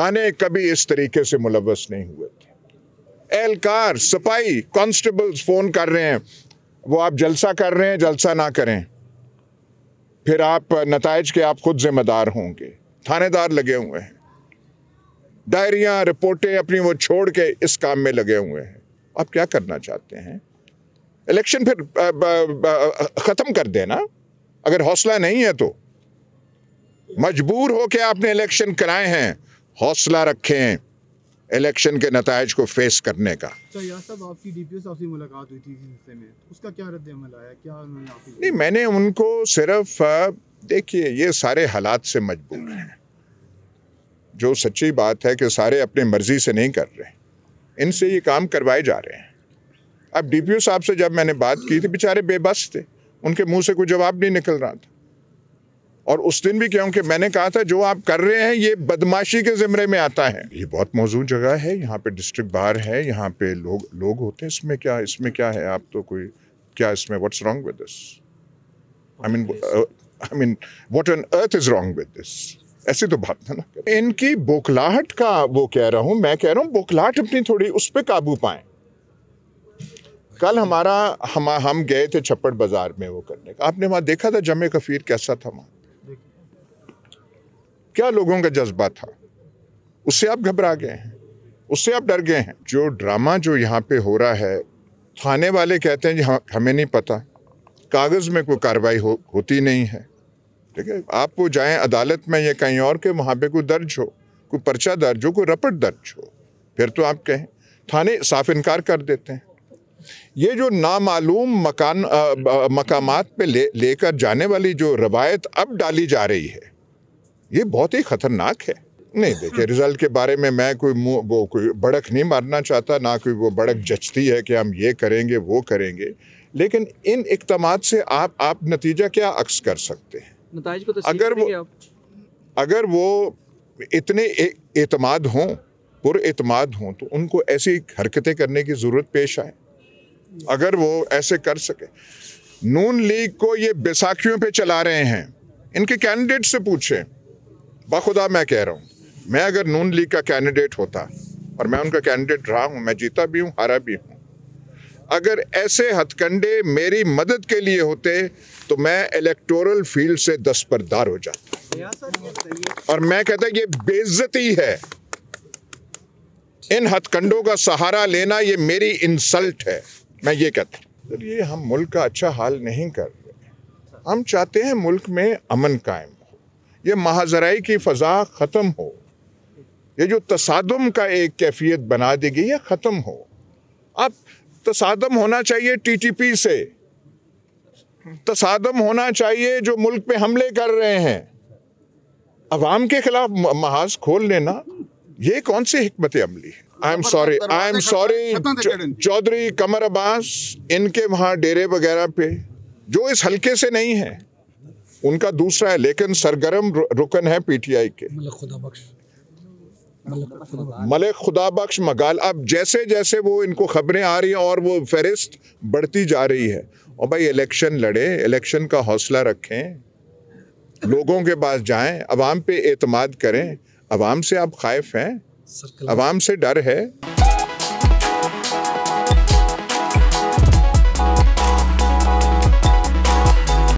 थाने कभी इस तरीके से मुलवस नहीं हुए थे एहलकार सपाही कॉन्स्टेबल्स फ़ोन कर रहे हैं वो आप जलसा कर रहे हैं जलसा ना करें फिर आप नतज के आप खुद जिम्मेदार होंगे थानेदार लगे हुए हैं डायरियाँ रिपोर्टें अपनी वो छोड़ के इस काम में लगे हुए हैं आप क्या करना चाहते हैं इलेक्शन फिर ख़त्म कर देना अगर हौसला नहीं है तो मजबूर हो के आपने इलेक्शन कराए हैं हौसला रखें इलेक्शन के नतज को फेस करने का अच्छा, मुलाकात हुई थी नहीं मैंने उनको सिर्फ देखिए ये सारे हालात से मजबूर हैं जो सच्ची बात है कि सारे अपनी मर्जी से नहीं कर रहे इनसे ये काम करवाए जा रहे हैं अब डीपीओ साहब से जब मैंने बात की थी बेचारे बेबस थे उनके मुंह से कोई जवाब नहीं निकल रहा था और उस दिन भी क्योंकि मैंने कहा था जो आप कर रहे हैं ये बदमाशी के ज़िमरे में आता है ये बहुत मौजूद जगह है यहाँ पे डिस्ट्रिक्ट बार है यहाँ पे लोग लोग होते हैं इसमें क्या इसमें क्या है आप तो कोई क्या इसमें what's wrong with this I mean I mean what on earth is wrong with this ऐसी तो बात है ना इनकी बोखलाहट का वो कह रहा हूँ मैं कह रहा हूँ बोखलाहट अपनी थोड़ी उस पर काबू पाए कल हमारा हम हम गए थे छप्पड़ बाज़ार में वो करने का आपने वहाँ देखा था जमे कफीर कैसा था वहाँ क्या लोगों का जज्बा था उससे आप घबरा गए हैं उससे आप डर गए हैं जो ड्रामा जो यहाँ पे हो रहा है थाने वाले कहते हैं जी हाँ, हमें नहीं पता कागज़ में कोई कार्रवाई हो, होती नहीं है ठीक है आप वो जाएं अदालत में या कहीं और के वहाँ पे कोई दर्ज हो कोई पर्चा दर्ज हो कोई रपट दर्ज हो फिर तो आप कहें थाने साफ इनकार कर देते हैं ये जो नामालूम मकान मकामात पे ले लेकर जाने वाली जो रवायत अब डाली जा रही है ये बहुत ही खतरनाक है नहीं हाँ। देखिए रिजल्ट के बारे में मैं कोई वो कोई बड़क नहीं मारना चाहता ना कोई वो बड़क जचती है कि हम ये करेंगे वो करेंगे लेकिन इन इकदाम से आप आप नतीजा क्या अक्स कर सकते हैं को तो अगर वो अगर वो इतने एतमाद हों पुरमाद हों तो उनको ऐसी हरकतें करने की ज़रूरत पेश आए अगर वो ऐसे कर सके नून लीग को ये बैसाखियों पे चला रहे हैं इनके कैंडिडेट से पूछें बाखुदा मैं कह रहा हूँ मैं अगर नून लीग का कैंडिडेट होता और मैं उनका कैंडिडेट रहा हूँ मैं जीता भी हूँ हारा भी हूँ अगर ऐसे हथकंडे मेरी मदद के लिए होते तो मैं इलेक्टोरल फील्ड से दस्तरदार हो जाता और मैं कहता ये बेजती है इन हथकंडों का सहारा लेना ये मेरी इंसल्ट है मैं ये कहता ये हम मुल्क का अच्छा हाल नहीं कर रहे हम चाहते हैं मुल्क में अमन कायम ये महाजराई की फ़जा ख़त्म हो ये जो तसादम का एक कैफियत बना दी गई है ख़त्म हो अब तसादम होना चाहिए टीटीपी से तसादम होना चाहिए जो मुल्क पे हमले कर रहे हैं अवाम के खिलाफ महाज खोल लेना ये कौन सी हमत अमली है I am sorry I am sorry Chaudhry Qamar Abbas इनके वहाँ डेरे वगैरह पे जो इस हल्के से नहीं है उनका दूसरा है लेकिन सरगर्म रुकन है पीटीआई के मलिक खुदा बख्श मगाल अब जैसे जैसे वो इनको खबरें आ रही हैं और वो फहरिस्त बढ़ती जा रही है और भाई इलेक्शन लड़े इलेक्शन का हौसला रखें लोगों के पास जाएं अवाम पे एतमाद करें अवाम से आप खाइफ हैं अवाम से डर है